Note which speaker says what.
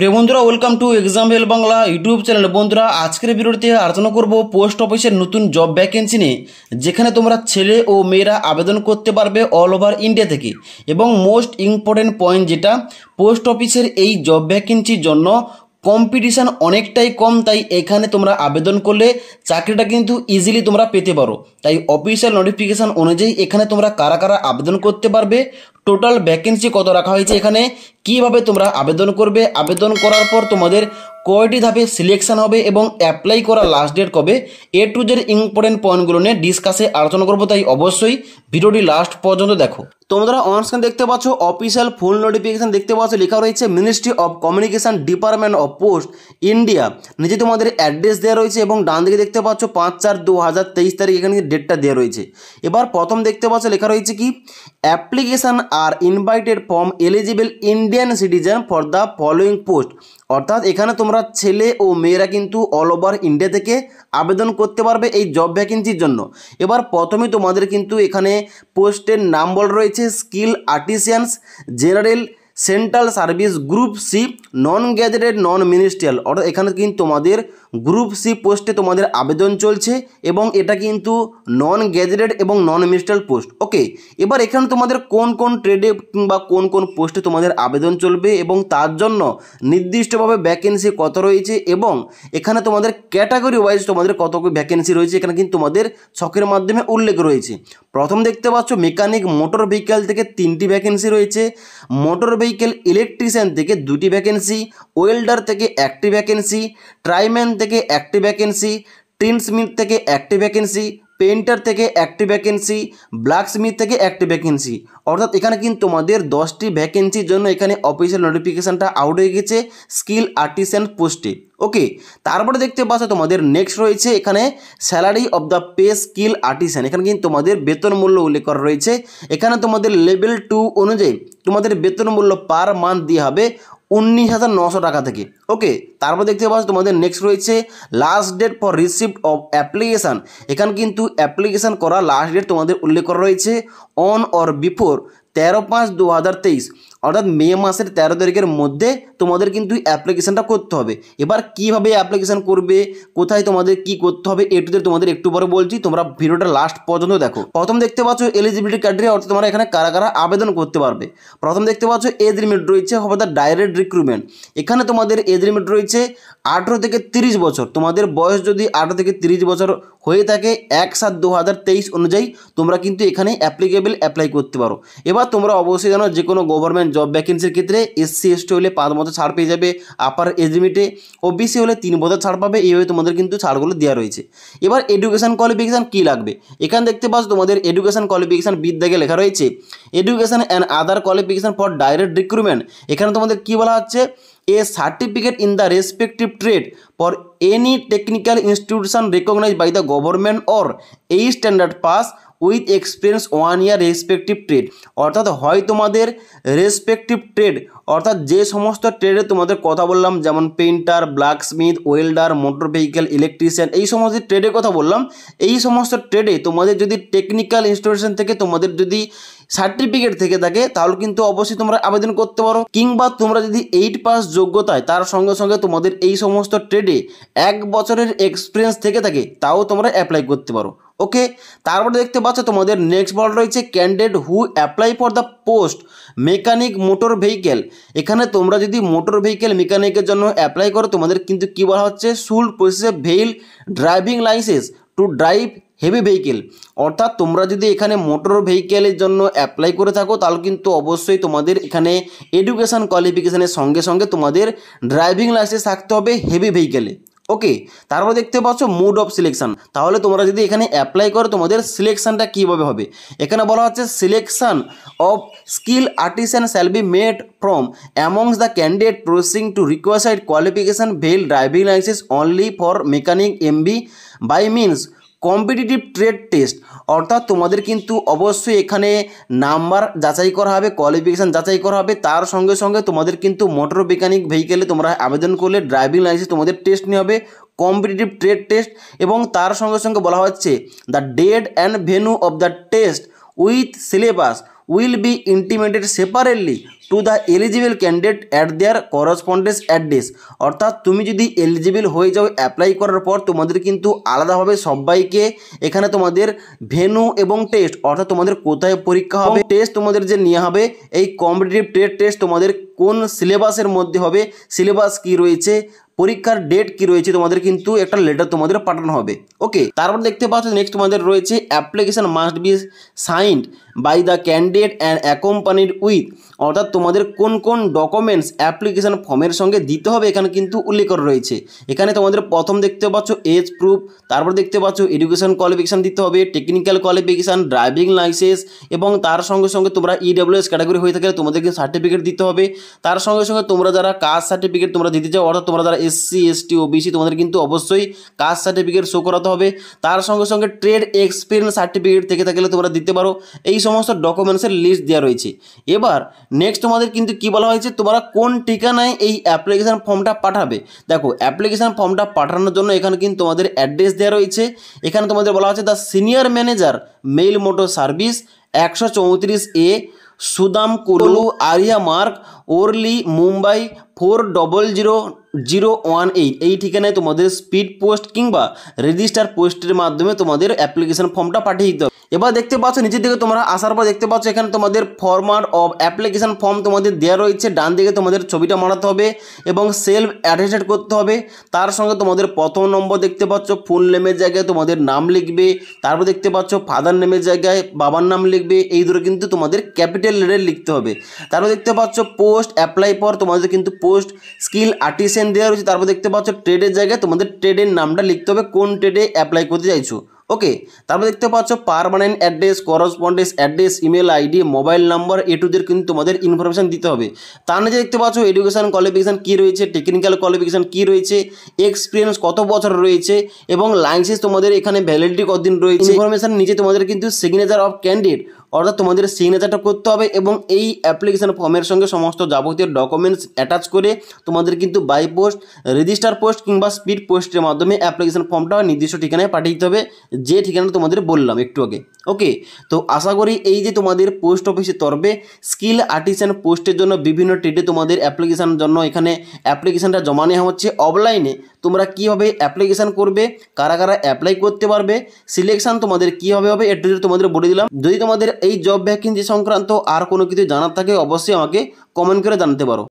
Speaker 1: প্রিয় বন্ধুরা welcome to exam hell Bangla YouTube channel বন্ধুরা আজকের ভিডিওতে আলোচনা করব পোস্ট অফিসের নতুন জব ভ্যাকেন্সি নিয়ে যেখানে তোমরা ছেলে ও মেয়েরা আবেদন করতে পারবে অল ওভার ইন্ডিয়া থেকে এবং মোস্ট ইম্পর্টেন্ট পয়েন্ট যেটা পোস্ট অফিসের এই জব ভ্যাকেন্সির জন্য কম্পিটিশান অনেকটাই কম তাই এখানে তোমরা আবেদন করলে চাকরিটা কিন্তু ইজিলি তোমরা পেতে পারো তাই অফিসিয়াল নোটিফিকেশান অনুযায়ী এখানে তোমরা কারা কারা আবেদন করতে পারবে টোটাল ভ্যাকেন্সি কত রাখা হয়েছে এখানে কিভাবে তোমরা আবেদন করবে আবেদন করার পর তোমাদের কয়টি ধাপে সিলেকশন হবে এবং অ্যাপ্লাই করার লাস্ট ডেট কবে এ টু জের ইম্পর্টেন্ট পয়েন্টগুলো নিয়ে ডিসকাসে আলোচনা করবো তাই অবশ্যই ভিডিওটি লাস্ট পর্যন্ত দেখো তোমরা অনস্ক্রিন দেখতে পাচ্ছ অফিসিয়াল ফুল নোটিফিকেশান দেখতে পাচ্ছ লেখা রয়েছে ministry of communication department of post India নিজে তোমাদের অ্যাড্রেস দেওয়া রয়েছে এবং ডান দিকে দেখতে পাচ্ছ পাঁচ চার দু হাজার তেইশ তারিখ এখানে ডেটটা দেওয়া রয়েছে এবার প্রথম দেখতে পাচ্ছ লেখা রয়েছে কি application are invited form eligible in Indian citizen for the following post অর্থাৎ এখানে তোমরা ছেলে ও মেয়েরা কিন্তু অল ওভার ইন্ডিয়া থেকে আবেদন করতে পারবে এই জব ভ্যাকেন্সির জন্য এবার প্রথমে তোমাদের কিন্তু এখানে পোস্টের নাম বল রয়েছে skill artisans general central service group C non gazetted non ministerial অর্থাৎ এখানে কিন্তু তোমাদের গ্রুপ সি পোস্টে তোমাদের আবেদন চলছে এবং এটা কিন্তু নন গ্যাজেটেড এবং নন মিনিস্ট্রাল পোস্ট ওকে এবার এখানে তোমাদের কোন কোন ট্রেডে কিংবা কোন কোন পোস্টে তোমাদের আবেদন চলবে এবং তার জন্য নির্দিষ্টভাবে ভ্যাকেন্সি কত রয়েছে এবং এখানে তোমাদের ক্যাটাগরি ওয়াইজ তোমাদের কত ভ্যাকেন্সি রয়েছে এখানে কিন্তু তোমাদের ছকের মাধ্যমে উল্লেখ রয়েছে প্রথম দেখতে পাচ্ছ মেকানিক মোটর ভেহিকেল থেকে তিনটি ভ্যাকেন্সি রয়েছে মোটর ভেহিকেল ইলেকট্রিশিয়ান থেকে দুটি ভ্যাকেন্সি ওয়েল্ডার থেকে একটি ভ্যাকেন্সি ট্রাইম্যান থেকে একটি ভ্যাকেন্সি মিথ থেকে একটি ভ্যাকেন্সি পেন্টার থেকে একটি ভ্যাকেন্সি স্মিথ থেকে একটি ভ্যাকেন্সি অর্থাৎ এখানে কিন্তু তোমাদের দশটি ভ্যাকেন্সির জন্য এখানে অফিসিয়াল নোটিফিকেশানটা আউট হয়ে গেছে স্কিল আর্টিসান পোস্টে ওকে তারপরে দেখতে পাচ্ছ তোমাদের নেক্সট রয়েছে এখানে salary of the pay skill artisan এখানে কিন্তু তোমাদের বেতন মূল্য উল্লেখ করা রয়েছে এখানে তোমাদের লেভেল টু অনুযায়ী তোমাদের বেতন মূল্য পার মান্থ দিয়ে হবে উনিশ হাজার নশো টাকা থেকে ওকে তারপর দেখতে পাচ্ছ তোমাদের নেক্সট রয়েছে last date for receipt of application এখানে কিন্তু অ্যাপ্লিকেশান করা লাস্ট ডেট তোমাদের উল্লেখ করা রয়েছে অন অর বিফোর তেরো পাঁচ দু হাজার তেইশ অর্থাৎ মে মাসের তেরো তারিখের মধ্যে তোমাদের কিন্তু অ্যাপ্লিকেশানটা করতে হবে এবার কীভাবে অ্যাপ্লিকেশান করবে কোথায় তোমাদের কি করতে হবে এটুতে তোমাদের একটু পরে বলছি তোমরা ভিডিওটা লাস্ট পর্যন্ত দেখো প্রথম দেখতে পাচ্ছ এলিজিবিলিটি ক্রাইটেরিয়া অর্থাৎ তোমরা এখানে কারা কারা আবেদন করতে পারবে প্রথম দেখতে পাচ্ছ এজ লিমিট রয়েছে হবে দ্য ডাইরেক্ট রিক্রুটমেন্ট এখানে তোমাদের এজ লিমিট রয়েছে আঠেরো থেকে তিরিশ বছর তোমাদের বয়স যদি আঠেরো থেকে তিরিশ বছর হয়ে থাকে এক সাত দু হাজার তেইশ অনুযায়ী তোমরা কিন্তু এখানে অ্যাপ্লিকেবল অ্যাপ্লাই করতে পারো এবার তোমরা অবশ্যই জানো যে কোনো গভর্নমেন্ট জব ভ্যাকেন্সির ক্ষেত্রে এসসি এসটি হলে পাঁচ বছর ছাড় পেয়ে যাবে আপার এজ লিমিটে বিসি হলে তিন বছর ছাড় পাবে এইভাবে তোমাদের কিন্তু ছাড়গুলো দেওয়া রয়েছে এবার এডুকেশান কোয়ালিফিকেশান কী লাগবে এখানে দেখতে পাচ্ছ তোমাদের এডুকেশান কোয়ালিফিকেশান বিদ্যাকে লেখা রয়েছে education and other qualification for direct recruitment এখানে তোমাদের কী বলা হচ্ছে a certificate in the respective trade for any technical institution recognise by the government or এই standard pass with experience one year respective trade অর্থাৎ হয় তোমাদের রেসপেক্টিভ ট্রেড অর্থাৎ যে সমস্ত ট্রেডে তোমাদের কথা বললাম যেমন painter blacksmith welder motor vehicle electrician এই সমস্ত ট্রেডের কথা বললাম এই সমস্ত ট্রেডে তোমাদের যদি টেকনিক্যাল ইনস্টিটিউশন থেকে তোমাদের যদি সার্টিফিকেট থেকে থাকে তাহলে কিন্তু অবশ্যই তোমরা আবেদন করতে পারো কিংবা তোমরা যদি এইট পাস যোগ্যতায় তার সঙ্গে সঙ্গে তোমাদের এই সমস্ত ট্রেডে এক বছরের এক্সপিরিয়েন্স থেকে থাকে তাও তোমরা অ্যাপ্লাই করতে পারো ওকে তারপরে দেখতে পাচ্ছ তোমাদের নেক্সট বল রয়েছে candidate who apply for the post mechanic motor vehicle এখানে তোমরা যদি মোটর ভেহিকেল মেকানিকের জন্য অ্যাপ্লাই করো তোমাদের কিন্তু কী বলা হচ্ছে সুল প্রসেসে valid driving licence to drive heavy vehicle অর্থাৎ তোমরা যদি এখানে মোটর ভেহিকেলের জন্য অ্যাপ্লাই করে থাকো তাহলে কিন্তু অবশ্যই তোমাদের এখানে এডুকেশান কোয়ালিফিকেশানের সঙ্গে সঙ্গে তোমাদের ড্রাইভিং লাইসেন্স থাকতে হবে হেভি ভেহিকেলে ওকে তারপর দেখতে পাচ্ছ মুড অফ সিলেকশান তাহলে তোমরা যদি এখানে অ্যাপ্লাই করো তোমাদের সিলেকশানটা কীভাবে হবে এখানে বলা হচ্ছে selection of skill artisan shall be made from amongst the candidate possessing to requisite qualification valid driving licence only for mechanic MV by means competitive trade test অর্থাৎ তোমাদের কিন্তু অবশ্যই এখানে নাম্বার যাচাই করা হবে কোয়ালিফিকেশান যাচাই করা হবে তার সঙ্গে সঙ্গে তোমাদের কিন্তু মোটর মেকানিক ভেহিকেলে তোমরা আবেদন করলে ড্রাইভিং লাইসেন্স তোমাদের টেস্ট নিয়ে হবে কম্পিটিটিভ ট্রেড টেস্ট এবং তার সঙ্গে সঙ্গে বলা হচ্ছে the date and venue of the test with syllabus will be intimated separately to the eligible candidate at their correspondence address অর্থাৎ তুমি যদি এলিজিবল হয়ে যাও অ্যাপ্লাই করার পর তোমাদের কিন্তু আলাদাভাবে সবাইকে এখানে তোমাদের ভেনু এবং টেস্ট অর্থাৎ তোমাদের কোথায় পরীক্ষা হবে টেস্ট তোমাদের যে নেওয়া হবে এই কম্পিটিটিভ ট্রেড টেস্ট তোমাদের কোন সিলেবাসের মধ্যে হবে সিলেবাস কি রয়েছে পরীক্ষার ডেট কি রয়েছে তোমাদের কিন্তু একটা লেটার তোমাদের পাঠানো হবে ওকে তারপর দেখতে পাচ্ছ নেক্সট তোমাদের রয়েছে application must be signed by the candidate and accompanied with অর্থাৎ তোমাদের কোন কোন ডকুমেন্টস অ্যাপ্লিকেশান ফর্মের সঙ্গে দিতে হবে এখানে কিন্তু উল্লেখ করা রয়েছে এখানে তোমাদের প্রথম দেখতে পাচ্ছ এজ প্রুফ তারপর দেখতে পাচ্ছ এডুকেশন কোয়ালিফিকেশান দিতে হবে টেকনিক্যাল কোয়ালিফিকেশান ড্রাইভিং লাইসেন্স এবং তার সঙ্গে সঙ্গে তোমরা ইডাব্লিউএস e ক্যাটাগরি হয়ে থাকলে তোমাদের কিন্তু সার্টিফিকেট দিতে হবে তার সঙ্গে সঙ্গে তোমরা যারা কাস্ট সার্টিফিকেট তোমরা দিতে চাও অর্থাৎ তোমরা যারা এসসি এসটি ওবিসি তোমাদের কিন্তু অবশ্যই কাস্ট সার্টিফিকেট শো করাতে হবে তার সঙ্গে সঙ্গে ট্রেড এক্সপিরিয়েন্স সার্টিফিকেট থেকে থাকলে তোমরা দিতে পারো এই সমস্ত ডকুমেন্টসের লিস্ট দেওয়া রয়েছে এবার নেক্সট তোমাদের কিন্তু কি বলা হয়েছে তোমরা কোন ঠিকানায় এই অ্যাপ্লিকেশান ফর্মটা পাঠাবে দেখো অ্যাপ্লিকেশান ফর্মটা পাঠানোর জন্য এখানে কিন্তু তোমাদের অ্যাড্রেস দেওয়া রয়েছে এখানে তোমাদের বলা হচ্ছে the senior manager mail motor service একশো চৌত্রিশ A Sudam Kalu Ahire Marg Worli Mumbai four double zero zero one eight এই ঠিকানায় তোমাদের স্পিড পোস্ট কিংবা রেজিস্টার পোস্টের মাধ্যমে তোমাদের অ্যাপ্লিকেশন ফর্মটা পাঠিয়ে দিতে হবে এবার দেখতে পাচ্ছ নিচের দিকে তোমরা আসার পর দেখতে পাচ্ছ এখানে তোমাদের ফরমার অফ অ্যাপ্লিকেশান ফর্ম তোমাদের দেওয়া রয়েছে ডান দিকে তোমাদের ছবিটা মারাতে হবে এবং সেলফ অ্যাটেস্টেড করতে হবে তার সঙ্গে তোমাদের প্রথম নম্বর দেখতে পাচ্ছ ফুল নেমের জায়গায় তোমাদের নাম লিখবে তারপর দেখতে পাচ্ছ ফাদার নেমের জায়গায় বাবার নাম লিখবে এই দুটো কিন্তু তোমাদের ক্যাপিটাল লেটার লিখতে হবে তারপর দেখতে পাচ্ছ পোস্ট অ্যাপ্লাই পর তোমাদের কিন্তু পোস্ট স্কিল আর্টিসিয়ান দেওয়া রয়েছে তারপর দেখতে পাচ্ছ ট্রেডের জায়গায় তোমাদের ট্রেডের নামটা লিখতে হবে কোন ট্রেডে অ্যাপ্লাই করতে চাইছো ওকে তারপর দেখতে পাচ্ছ permanent address correspondence address email ID mobile number এ টুদের কিন্তু তোমাদের ইনফরমেশান দিতে হবে তার নিজে দেখতে পাচ্ছ এডুকেশান কোয়ালিফিকেশান কী রয়েছে টেকনিক্যাল কোয়ালিফিকেশান কী রয়েছে এক্সপিরিয়েন্স কত বছর রয়েছে এবং লাইসেন্স তোমাদের এখানে ভ্যালিডিটি কতদিন রয়েছে ইনফরমেশান নিচে তোমাদের কিন্তু সিগনেচার অফ ক্যান্ডিডেট অর্থাৎ তোমাদের সিগনেচারটা করতে হবে এবং এই অ্যাপ্লিকেশান ফর্মের সঙ্গে সমস্ত যাবতীয় ডকুমেন্টস অ্যাটাচ করে তোমাদের কিন্তু বাই পোস্ট রেজিস্টার পোস্ট কিংবা স্পিড পোস্টের মাধ্যমে অ্যাপ্লিকেশান ফর্মটা নির্দিষ্ট ঠিকানায় পাঠিয়ে দিতে হবে যে ঠিকানা তোমাদের বললাম একটু আগে ওকে তো আশা করি এই যে তোমাদের পোস্ট অফিসে তরবে স্কিল আর্টিসান পোস্টের জন্য বিভিন্ন ট্রেডে তোমাদের অ্যাপ্লিকেশান জন্য এখানে অ্যাপ্লিকেশানটা জমা নেওয়া হচ্ছে অফলাইনে তোমরা কীভাবে অ্যাপ্লিকেশান করবে কারা কারা অ্যাপ্লাই করতে পারবে সিলেকশান তোমাদের কীভাবে হবে এটা তোমাদের বলে দিলাম যদি তোমাদের এই জব ভ্যাকেন্সি সংক্রান্ত আর কোনো কিছু জানার থাকে অবশ্যই আমাকে কমেন্ট করে জানাতে পারো